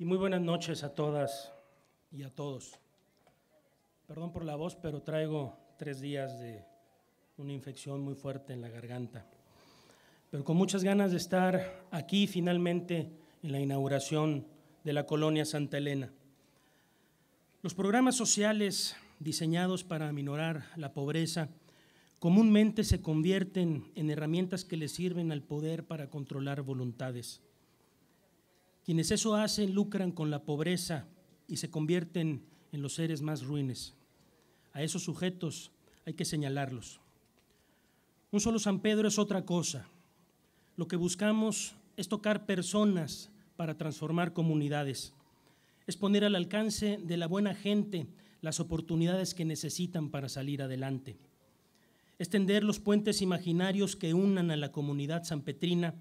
Y muy buenas noches a todas y a todos. Perdón por la voz, pero traigo tres días de una infección muy fuerte en la garganta. Pero con muchas ganas de estar aquí finalmente en la inauguración de la colonia Santa Elena. Los programas sociales diseñados para aminorar la pobreza comúnmente se convierten en herramientas que le sirven al poder para controlar voluntades quienes eso hacen lucran con la pobreza y se convierten en los seres más ruines. A esos sujetos hay que señalarlos. Un solo San Pedro es otra cosa. Lo que buscamos es tocar personas para transformar comunidades. Es poner al alcance de la buena gente las oportunidades que necesitan para salir adelante. Extender los puentes imaginarios que unan a la comunidad sanpetrina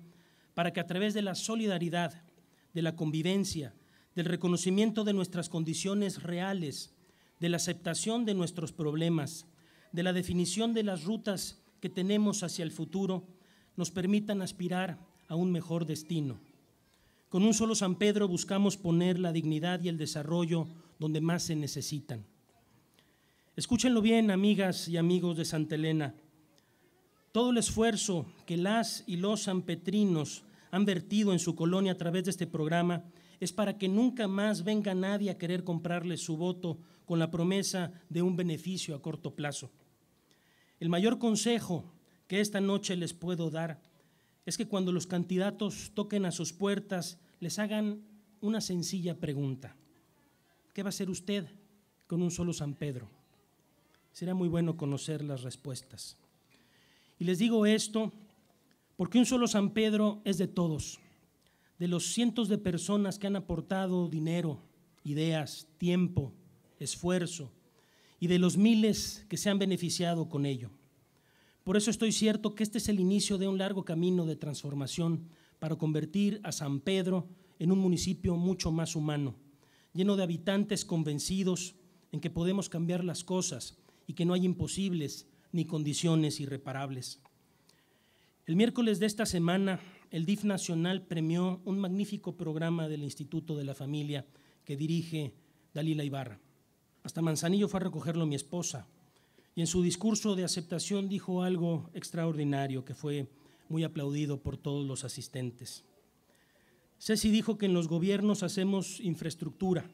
para que a través de la solidaridad de la convivencia, del reconocimiento de nuestras condiciones reales, de la aceptación de nuestros problemas, de la definición de las rutas que tenemos hacia el futuro, nos permitan aspirar a un mejor destino. Con un solo San Pedro buscamos poner la dignidad y el desarrollo donde más se necesitan. Escúchenlo bien, amigas y amigos de Santa Elena. Todo el esfuerzo que las y los sanpetrinos han vertido en su colonia a través de este programa es para que nunca más venga nadie a querer comprarle su voto con la promesa de un beneficio a corto plazo. El mayor consejo que esta noche les puedo dar es que cuando los candidatos toquen a sus puertas, les hagan una sencilla pregunta. ¿Qué va a hacer usted con un solo San Pedro? Será muy bueno conocer las respuestas. Y les digo esto porque un solo San Pedro es de todos, de los cientos de personas que han aportado dinero, ideas, tiempo, esfuerzo, y de los miles que se han beneficiado con ello. Por eso estoy cierto que este es el inicio de un largo camino de transformación para convertir a San Pedro en un municipio mucho más humano, lleno de habitantes convencidos en que podemos cambiar las cosas y que no hay imposibles ni condiciones irreparables. El miércoles de esta semana, el DIF Nacional premió un magnífico programa del Instituto de la Familia que dirige Dalila Ibarra. Hasta Manzanillo fue a recogerlo mi esposa y en su discurso de aceptación dijo algo extraordinario que fue muy aplaudido por todos los asistentes. Ceci dijo que en los gobiernos hacemos infraestructura,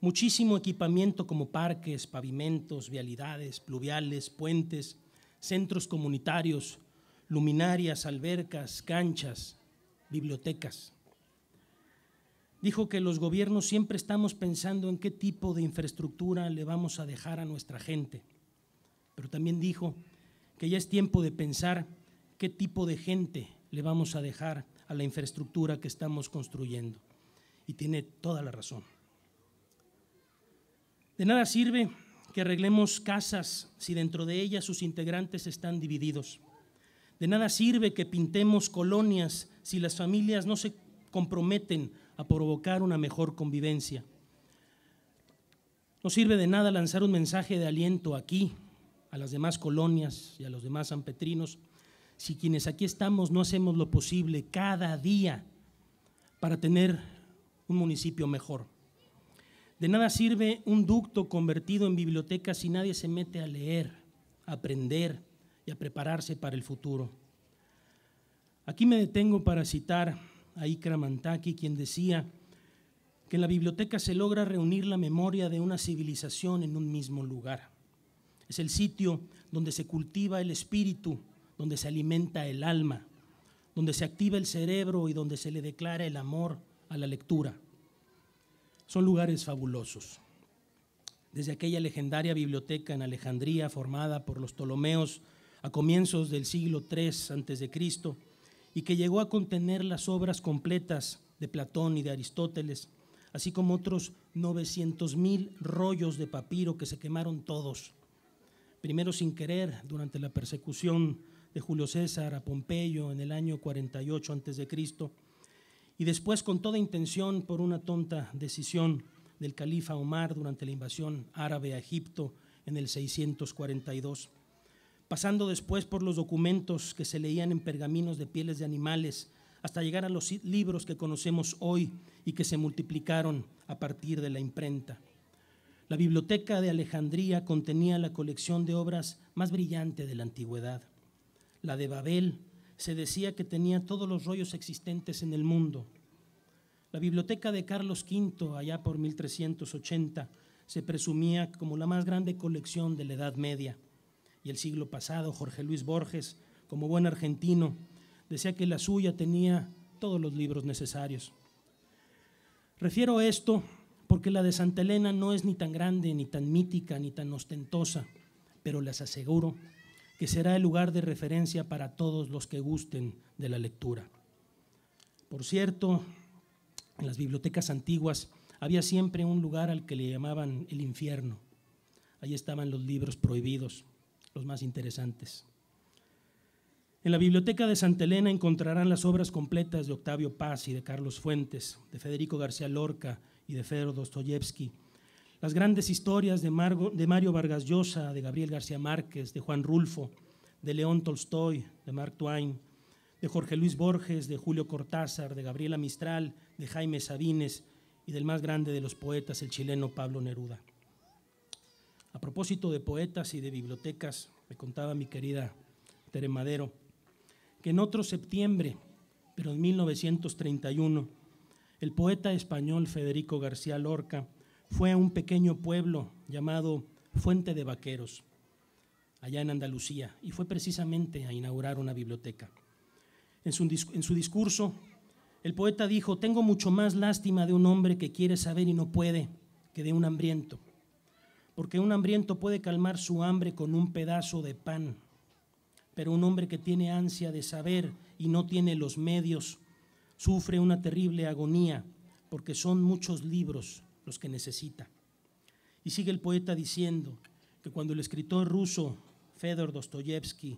muchísimo equipamiento como parques, pavimentos, vialidades, pluviales, puentes, centros comunitarios, luminarias, albercas, canchas, bibliotecas. Dijo que los gobiernos siempre estamos pensando en qué tipo de infraestructura le vamos a dejar a nuestra gente, pero también dijo que ya es tiempo de pensar qué tipo de gente le vamos a dejar a la infraestructura que estamos construyendo. Y tiene toda la razón. De nada sirve que arreglemos casas si dentro de ellas sus integrantes están divididos. De nada sirve que pintemos colonias si las familias no se comprometen a provocar una mejor convivencia. No sirve de nada lanzar un mensaje de aliento aquí, a las demás colonias y a los demás sanpetrinos, si quienes aquí estamos no hacemos lo posible cada día para tener un municipio mejor. De nada sirve un ducto convertido en biblioteca si nadie se mete a leer, a aprender, y a prepararse para el futuro. Aquí me detengo para citar a Ikra quien decía que en la biblioteca se logra reunir la memoria de una civilización en un mismo lugar. Es el sitio donde se cultiva el espíritu, donde se alimenta el alma, donde se activa el cerebro y donde se le declara el amor a la lectura. Son lugares fabulosos. Desde aquella legendaria biblioteca en Alejandría formada por los Ptolomeos, a comienzos del siglo III Cristo y que llegó a contener las obras completas de Platón y de Aristóteles, así como otros 900.000 rollos de papiro que se quemaron todos, primero sin querer durante la persecución de Julio César a Pompeyo en el año 48 a.C., y después con toda intención por una tonta decisión del califa Omar durante la invasión árabe a Egipto en el 642 pasando después por los documentos que se leían en pergaminos de pieles de animales, hasta llegar a los libros que conocemos hoy y que se multiplicaron a partir de la imprenta. La biblioteca de Alejandría contenía la colección de obras más brillante de la antigüedad. La de Babel se decía que tenía todos los rollos existentes en el mundo. La biblioteca de Carlos V, allá por 1380, se presumía como la más grande colección de la Edad Media el siglo pasado, Jorge Luis Borges, como buen argentino, decía que la suya tenía todos los libros necesarios. Refiero esto porque la de Santa Elena no es ni tan grande, ni tan mítica, ni tan ostentosa, pero les aseguro que será el lugar de referencia para todos los que gusten de la lectura. Por cierto, en las bibliotecas antiguas había siempre un lugar al que le llamaban el infierno. Allí estaban los libros prohibidos, los más interesantes. En la biblioteca de Santa Elena encontrarán las obras completas de Octavio Paz y de Carlos Fuentes, de Federico García Lorca y de Fedor Dostoyevsky, las grandes historias de, de Mario Vargas Llosa, de Gabriel García Márquez, de Juan Rulfo, de León Tolstoy, de Mark Twain, de Jorge Luis Borges, de Julio Cortázar, de Gabriela Mistral, de Jaime Sabines y del más grande de los poetas, el chileno Pablo Neruda. A propósito de poetas y de bibliotecas, me contaba mi querida Tere Madero, que en otro septiembre, pero en 1931, el poeta español Federico García Lorca fue a un pequeño pueblo llamado Fuente de Vaqueros, allá en Andalucía, y fue precisamente a inaugurar una biblioteca. en su discurso, el poeta dijo, tengo mucho más lástima de un hombre que quiere saber y no puede, que de un hambriento porque un hambriento puede calmar su hambre con un pedazo de pan, pero un hombre que tiene ansia de saber y no tiene los medios, sufre una terrible agonía, porque son muchos libros los que necesita. Y sigue el poeta diciendo que cuando el escritor ruso Fedor Dostoyevsky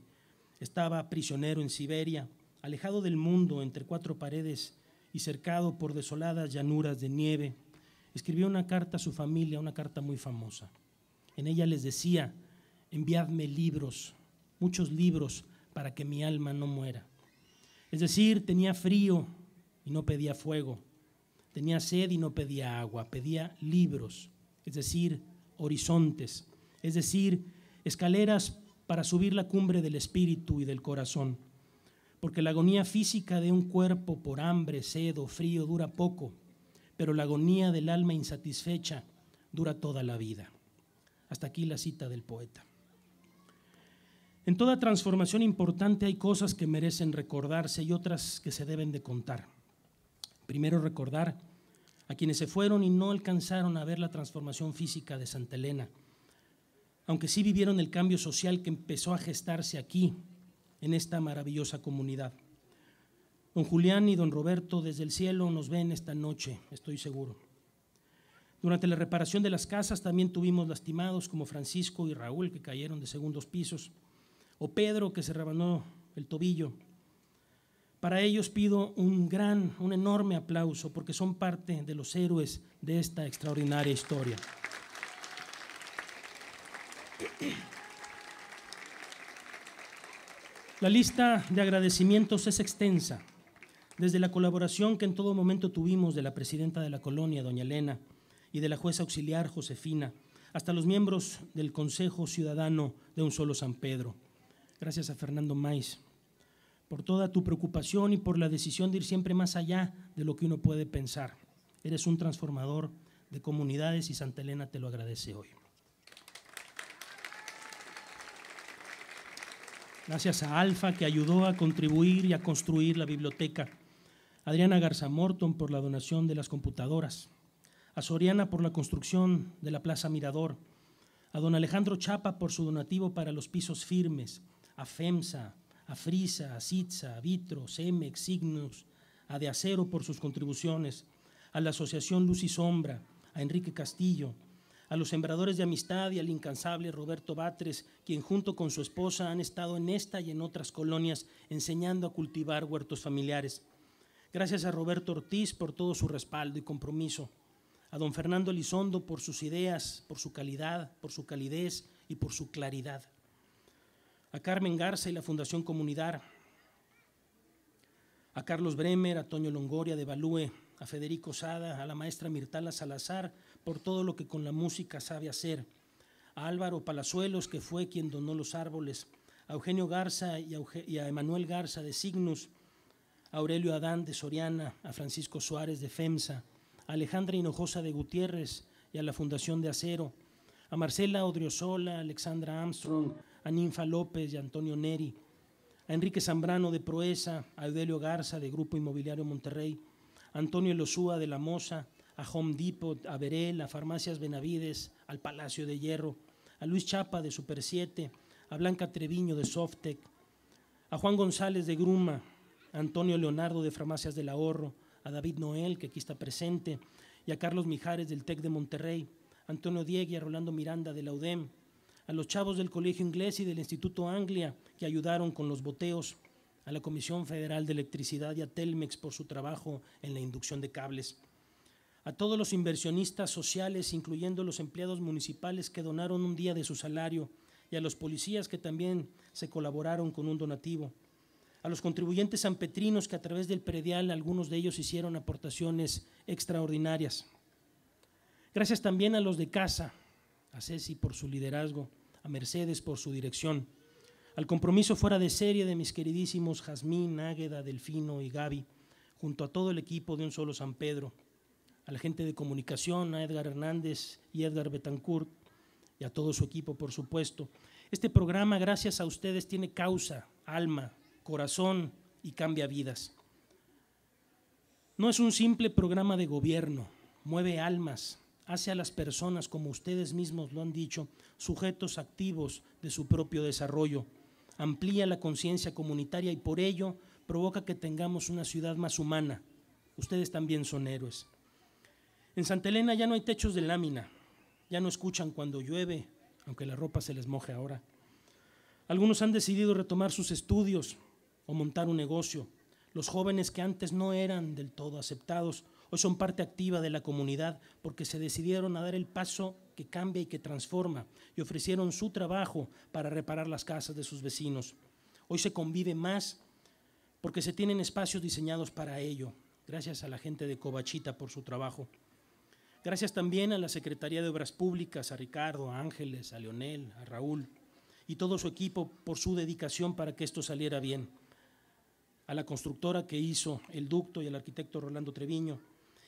estaba prisionero en Siberia, alejado del mundo entre cuatro paredes y cercado por desoladas llanuras de nieve, escribió una carta a su familia, una carta muy famosa. En ella les decía, enviadme libros, muchos libros, para que mi alma no muera. Es decir, tenía frío y no pedía fuego, tenía sed y no pedía agua, pedía libros, es decir, horizontes, es decir, escaleras para subir la cumbre del espíritu y del corazón. Porque la agonía física de un cuerpo por hambre, sed o frío dura poco, pero la agonía del alma insatisfecha dura toda la vida. Hasta aquí la cita del poeta. En toda transformación importante hay cosas que merecen recordarse y otras que se deben de contar. Primero recordar a quienes se fueron y no alcanzaron a ver la transformación física de Santa Elena, aunque sí vivieron el cambio social que empezó a gestarse aquí, en esta maravillosa comunidad. Don Julián y don Roberto desde el cielo nos ven esta noche, estoy seguro. Durante la reparación de las casas también tuvimos lastimados como Francisco y Raúl, que cayeron de segundos pisos, o Pedro, que se rebanó el tobillo. Para ellos pido un gran, un enorme aplauso, porque son parte de los héroes de esta extraordinaria historia. La lista de agradecimientos es extensa, desde la colaboración que en todo momento tuvimos de la presidenta de la colonia, doña Elena, y de la jueza auxiliar Josefina, hasta los miembros del Consejo Ciudadano de Un Solo San Pedro. Gracias a Fernando Maiz por toda tu preocupación y por la decisión de ir siempre más allá de lo que uno puede pensar. Eres un transformador de comunidades y Santa Elena te lo agradece hoy. Gracias a Alfa que ayudó a contribuir y a construir la biblioteca. Adriana Garza Morton por la donación de las computadoras a Soriana por la construcción de la Plaza Mirador, a don Alejandro Chapa por su donativo para los pisos firmes, a FEMSA, a Frisa, a Citza, a Vitro, Cemex, Signos, a De Acero por sus contribuciones, a la Asociación Luz y Sombra, a Enrique Castillo, a los sembradores de amistad y al incansable Roberto Batres, quien junto con su esposa han estado en esta y en otras colonias enseñando a cultivar huertos familiares. Gracias a Roberto Ortiz por todo su respaldo y compromiso a don Fernando Elizondo por sus ideas, por su calidad, por su calidez y por su claridad, a Carmen Garza y la Fundación Comunidad, a Carlos Bremer, a Toño Longoria de Balúe, a Federico Sada, a la maestra Mirtala Salazar por todo lo que con la música sabe hacer, a Álvaro Palazuelos, que fue quien donó los árboles, a Eugenio Garza y a Emanuel Garza de Signus, a Aurelio Adán de Soriana, a Francisco Suárez de FEMSA, a Alejandra Hinojosa de Gutiérrez y a la Fundación de Acero, a Marcela Odriozola, a Alexandra Armstrong, a Ninfa López y a Antonio Neri, a Enrique Zambrano de Proesa, a Eudelio Garza de Grupo Inmobiliario Monterrey, a Antonio Lozúa de La Moza, a Home Depot, a Verel, a Farmacias Benavides, al Palacio de Hierro, a Luis Chapa de Super 7, a Blanca Treviño de Softec, a Juan González de Gruma, a Antonio Leonardo de Farmacias del Ahorro, a David Noel, que aquí está presente, y a Carlos Mijares del TEC de Monterrey, Antonio Diego y a Rolando Miranda de la UDEM, a los chavos del Colegio Inglés y del Instituto Anglia, que ayudaron con los boteos, a la Comisión Federal de Electricidad y a Telmex por su trabajo en la inducción de cables, a todos los inversionistas sociales, incluyendo los empleados municipales que donaron un día de su salario, y a los policías que también se colaboraron con un donativo, a los contribuyentes sanpetrinos que a través del predial algunos de ellos hicieron aportaciones extraordinarias. Gracias también a los de casa, a Ceci por su liderazgo, a Mercedes por su dirección, al compromiso fuera de serie de mis queridísimos Jazmín, Águeda, Delfino y Gaby, junto a todo el equipo de Un Solo San Pedro, a la gente de comunicación, a Edgar Hernández y Edgar Betancourt, y a todo su equipo, por supuesto. Este programa, gracias a ustedes, tiene causa, alma, corazón y cambia vidas. No es un simple programa de gobierno, mueve almas, hace a las personas, como ustedes mismos lo han dicho, sujetos activos de su propio desarrollo, amplía la conciencia comunitaria y por ello provoca que tengamos una ciudad más humana. Ustedes también son héroes. En Santa Elena ya no hay techos de lámina, ya no escuchan cuando llueve, aunque la ropa se les moje ahora. Algunos han decidido retomar sus estudios, o montar un negocio. Los jóvenes que antes no eran del todo aceptados, hoy son parte activa de la comunidad porque se decidieron a dar el paso que cambia y que transforma y ofrecieron su trabajo para reparar las casas de sus vecinos. Hoy se convive más porque se tienen espacios diseñados para ello. Gracias a la gente de Covachita por su trabajo. Gracias también a la Secretaría de Obras Públicas, a Ricardo, a Ángeles, a Leonel, a Raúl y todo su equipo por su dedicación para que esto saliera bien a la constructora que hizo el ducto y al arquitecto Rolando Treviño,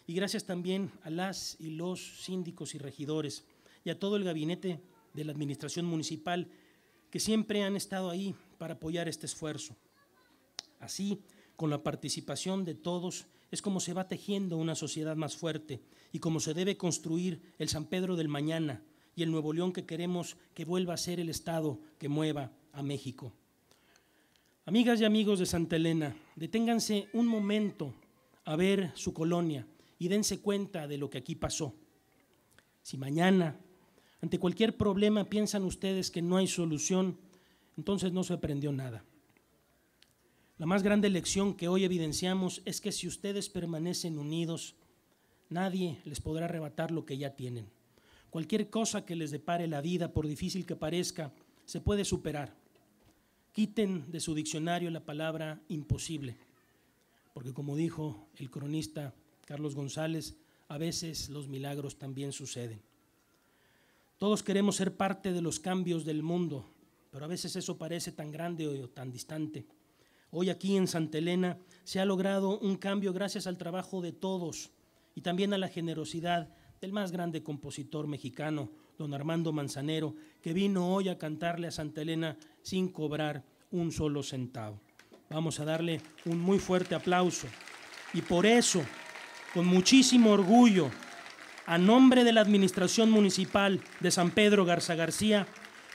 y gracias también a las y los síndicos y regidores y a todo el gabinete de la Administración Municipal que siempre han estado ahí para apoyar este esfuerzo. Así, con la participación de todos, es como se va tejiendo una sociedad más fuerte y como se debe construir el San Pedro del mañana y el Nuevo León que queremos que vuelva a ser el Estado que mueva a México. Amigas y amigos de Santa Elena, deténganse un momento a ver su colonia y dense cuenta de lo que aquí pasó. Si mañana, ante cualquier problema, piensan ustedes que no hay solución, entonces no se aprendió nada. La más grande lección que hoy evidenciamos es que si ustedes permanecen unidos, nadie les podrá arrebatar lo que ya tienen. Cualquier cosa que les depare la vida, por difícil que parezca, se puede superar quiten de su diccionario la palabra imposible, porque como dijo el cronista Carlos González, a veces los milagros también suceden. Todos queremos ser parte de los cambios del mundo, pero a veces eso parece tan grande o tan distante. Hoy aquí en Santa Elena se ha logrado un cambio gracias al trabajo de todos y también a la generosidad el más grande compositor mexicano, don Armando Manzanero, que vino hoy a cantarle a Santa Elena sin cobrar un solo centavo. Vamos a darle un muy fuerte aplauso. Y por eso, con muchísimo orgullo, a nombre de la Administración Municipal de San Pedro Garza García,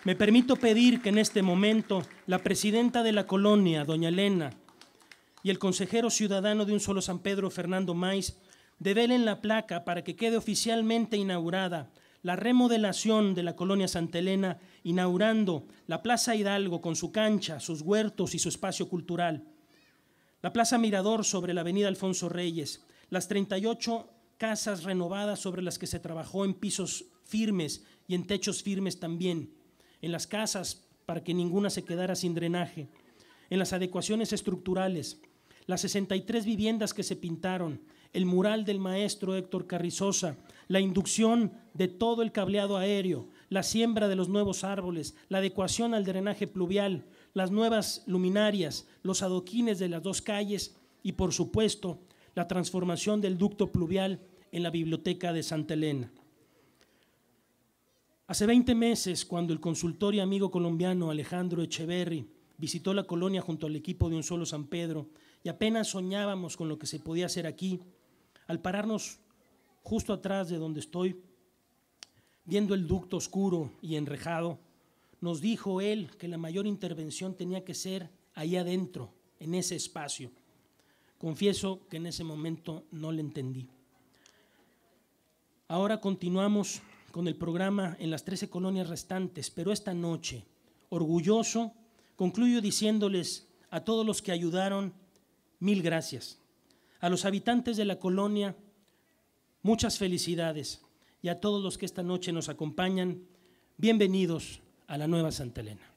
me permito pedir que en este momento la presidenta de la colonia, doña Elena, y el consejero ciudadano de un solo San Pedro, Fernando Maiz, Develen la placa para que quede oficialmente inaugurada la remodelación de la colonia Santa Elena, inaugurando la Plaza Hidalgo con su cancha, sus huertos y su espacio cultural. La Plaza Mirador sobre la Avenida Alfonso Reyes, las 38 casas renovadas sobre las que se trabajó en pisos firmes y en techos firmes también, en las casas para que ninguna se quedara sin drenaje, en las adecuaciones estructurales, las 63 viviendas que se pintaron, el mural del maestro Héctor Carrizosa, la inducción de todo el cableado aéreo, la siembra de los nuevos árboles, la adecuación al drenaje pluvial, las nuevas luminarias, los adoquines de las dos calles y, por supuesto, la transformación del ducto pluvial en la biblioteca de Santa Elena. Hace 20 meses, cuando el consultor y amigo colombiano Alejandro Echeverri visitó la colonia junto al equipo de Un Solo San Pedro y apenas soñábamos con lo que se podía hacer aquí, al pararnos justo atrás de donde estoy, viendo el ducto oscuro y enrejado, nos dijo él que la mayor intervención tenía que ser ahí adentro, en ese espacio. Confieso que en ese momento no le entendí. Ahora continuamos con el programa en las 13 colonias restantes, pero esta noche, orgulloso, concluyo diciéndoles a todos los que ayudaron, mil gracias. A los habitantes de la colonia, muchas felicidades. Y a todos los que esta noche nos acompañan, bienvenidos a la Nueva Santa Elena.